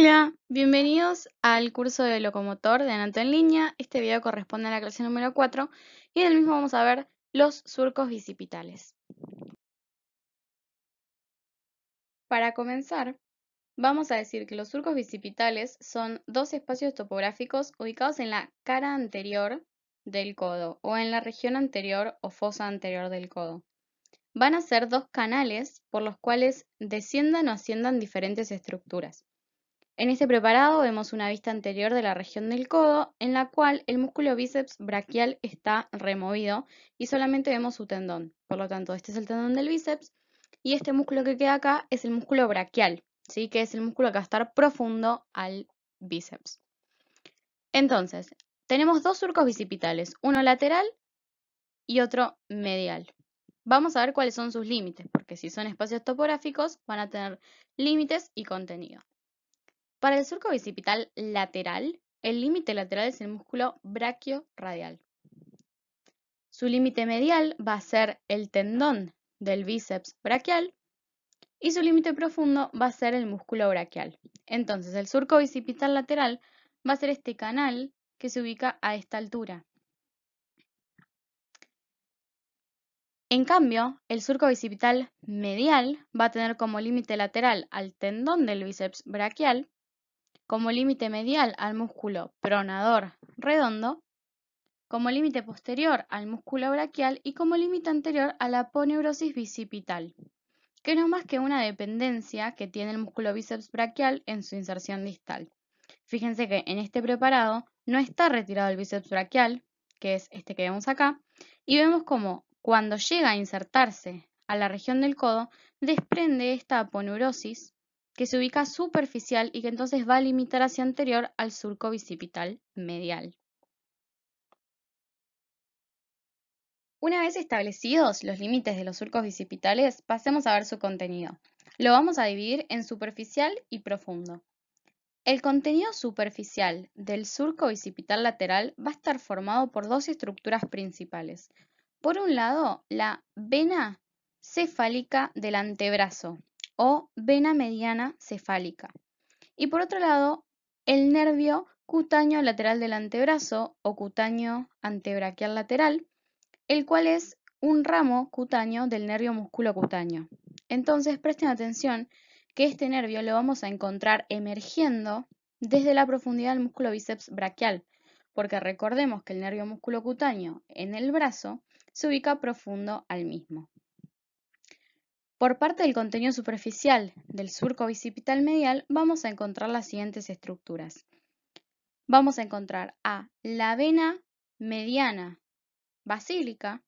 Hola, bienvenidos al curso de locomotor de Anato en línea. Este video corresponde a la clase número 4 y en el mismo vamos a ver los surcos bicipitales. Para comenzar, vamos a decir que los surcos bicipitales son dos espacios topográficos ubicados en la cara anterior del codo o en la región anterior o fosa anterior del codo van a ser dos canales por los cuales desciendan o asciendan diferentes estructuras. En este preparado vemos una vista anterior de la región del codo en la cual el músculo bíceps braquial está removido y solamente vemos su tendón. Por lo tanto, este es el tendón del bíceps y este músculo que queda acá es el músculo braquial, ¿sí? que es el músculo que va a estar profundo al bíceps. Entonces, tenemos dos surcos bicipitales, uno lateral y otro medial. Vamos a ver cuáles son sus límites, porque si son espacios topográficos van a tener límites y contenido. Para el surco bicipital lateral, el límite lateral es el músculo brachioradial. Su límite medial va a ser el tendón del bíceps brachial y su límite profundo va a ser el músculo brachial. Entonces, el surco bicipital lateral va a ser este canal que se ubica a esta altura. En cambio, el surco bicipital medial va a tener como límite lateral al tendón del bíceps brachial como límite medial al músculo pronador redondo, como límite posterior al músculo braquial y como límite anterior a la poneurosis bicipital, que no es más que una dependencia que tiene el músculo bíceps braquial en su inserción distal. Fíjense que en este preparado no está retirado el bíceps braquial, que es este que vemos acá, y vemos como cuando llega a insertarse a la región del codo, desprende esta aponeurosis que se ubica superficial y que entonces va a limitar hacia anterior al surco bicipital medial. Una vez establecidos los límites de los surcos bicipitales, pasemos a ver su contenido. Lo vamos a dividir en superficial y profundo. El contenido superficial del surco bicipital lateral va a estar formado por dos estructuras principales. Por un lado, la vena cefálica del antebrazo, o vena mediana cefálica. Y por otro lado, el nervio cutáneo lateral del antebrazo o cutáneo antebraquial lateral, el cual es un ramo cutáneo del nervio músculo cutáneo. Entonces presten atención que este nervio lo vamos a encontrar emergiendo desde la profundidad del músculo bíceps braquial, porque recordemos que el nervio músculo cutáneo en el brazo se ubica profundo al mismo. Por parte del contenido superficial del surco bicipital medial vamos a encontrar las siguientes estructuras. Vamos a encontrar a la vena mediana basílica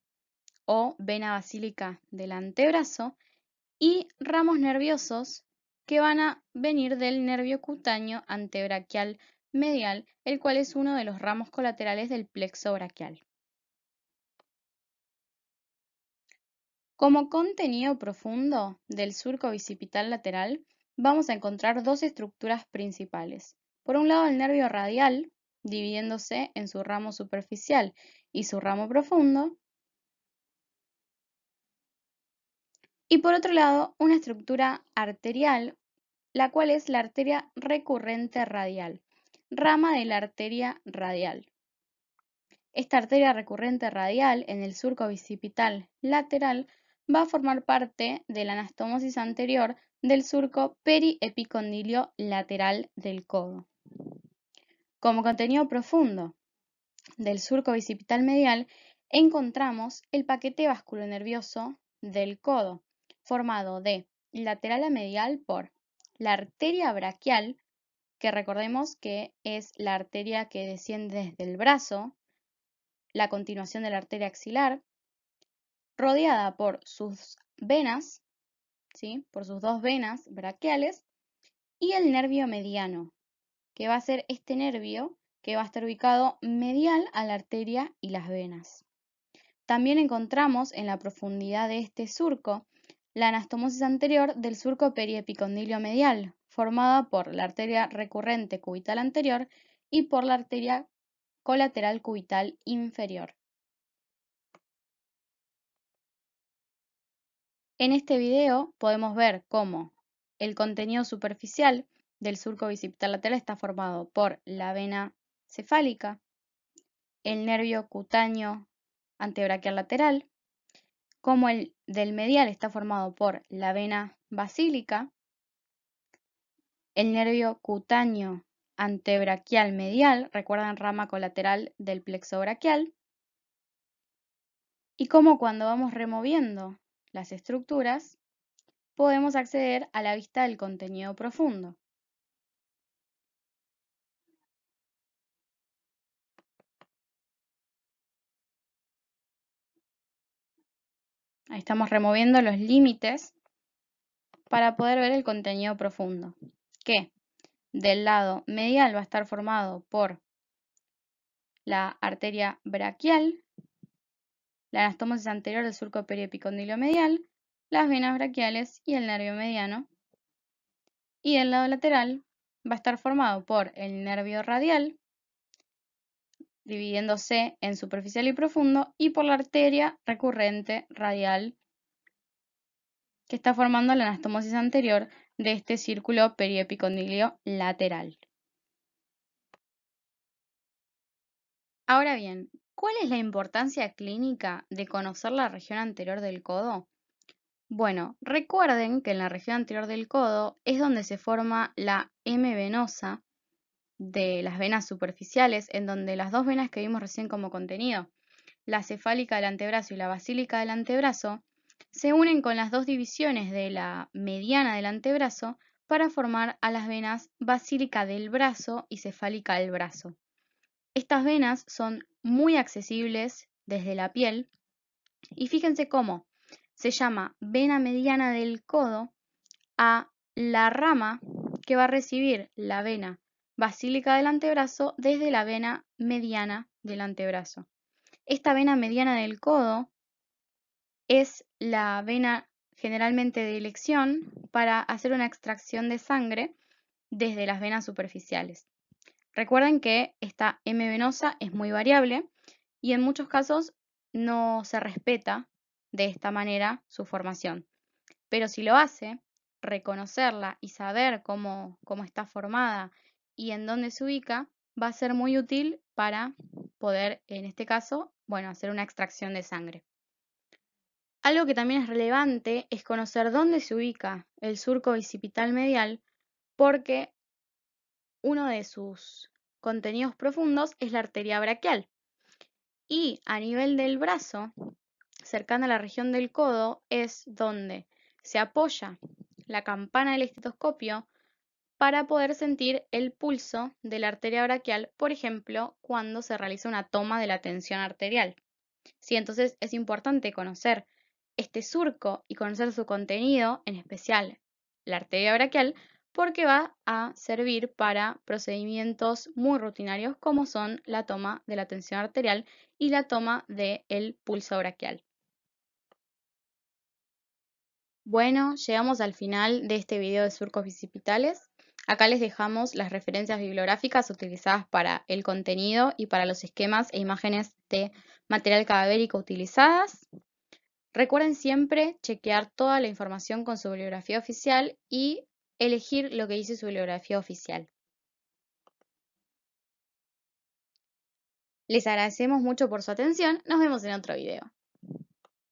o vena basílica del antebrazo y ramos nerviosos que van a venir del nervio cutáneo antebraquial medial, el cual es uno de los ramos colaterales del plexo braquial. Como contenido profundo del surco bicipital lateral, vamos a encontrar dos estructuras principales. Por un lado, el nervio radial, dividiéndose en su ramo superficial y su ramo profundo. Y por otro lado, una estructura arterial, la cual es la arteria recurrente radial, rama de la arteria radial. Esta arteria recurrente radial en el surco bicipital lateral va a formar parte de la anastomosis anterior del surco periepicondilio lateral del codo. Como contenido profundo del surco bicipital medial, encontramos el paquete vasculonervioso del codo, formado de lateral a medial por la arteria braquial, que recordemos que es la arteria que desciende desde el brazo, la continuación de la arteria axilar, rodeada por sus venas, ¿sí? por sus dos venas braquiales, y el nervio mediano, que va a ser este nervio que va a estar ubicado medial a la arteria y las venas. También encontramos en la profundidad de este surco la anastomosis anterior del surco periepicondilio medial, formada por la arteria recurrente cubital anterior y por la arteria colateral cubital inferior. En este video podemos ver cómo el contenido superficial del surco bicipital lateral está formado por la vena cefálica, el nervio cutáneo antebraquial lateral, como el del medial está formado por la vena basílica, el nervio cutáneo antebraquial medial, recuerdan rama colateral del plexo braquial, y cómo cuando vamos removiendo las estructuras, podemos acceder a la vista del contenido profundo. Ahí estamos removiendo los límites para poder ver el contenido profundo, que del lado medial va a estar formado por la arteria braquial, la anastomosis anterior del surco medial, las venas braquiales y el nervio mediano. Y el lado lateral va a estar formado por el nervio radial, dividiéndose en superficial y profundo, y por la arteria recurrente radial que está formando la anastomosis anterior de este círculo periepicondilio lateral. Ahora bien, ¿Cuál es la importancia clínica de conocer la región anterior del codo? Bueno, recuerden que en la región anterior del codo es donde se forma la M venosa de las venas superficiales, en donde las dos venas que vimos recién como contenido, la cefálica del antebrazo y la basílica del antebrazo, se unen con las dos divisiones de la mediana del antebrazo para formar a las venas basílica del brazo y cefálica del brazo. Estas venas son muy accesibles desde la piel y fíjense cómo se llama vena mediana del codo a la rama que va a recibir la vena basílica del antebrazo desde la vena mediana del antebrazo. Esta vena mediana del codo es la vena generalmente de elección para hacer una extracción de sangre desde las venas superficiales. Recuerden que esta M venosa es muy variable y en muchos casos no se respeta de esta manera su formación. Pero si lo hace, reconocerla y saber cómo, está formada y en dónde se ubica va a ser muy útil para poder, en este caso, bueno, hacer una extracción de sangre. Algo que también es relevante es conocer dónde se ubica el surco bicipital medial porque uno de sus contenidos profundos es la arteria braquial. Y a nivel del brazo, cercana a la región del codo, es donde se apoya la campana del estetoscopio para poder sentir el pulso de la arteria braquial, por ejemplo, cuando se realiza una toma de la tensión arterial. Sí, entonces es importante conocer este surco y conocer su contenido, en especial la arteria braquial, porque va a servir para procedimientos muy rutinarios como son la toma de la tensión arterial y la toma del pulso braquial. Bueno, llegamos al final de este video de surcos bicipitales. Acá les dejamos las referencias bibliográficas utilizadas para el contenido y para los esquemas e imágenes de material cadavérico utilizadas. Recuerden siempre chequear toda la información con su bibliografía oficial y elegir lo que dice su bibliografía oficial. Les agradecemos mucho por su atención, nos vemos en otro video.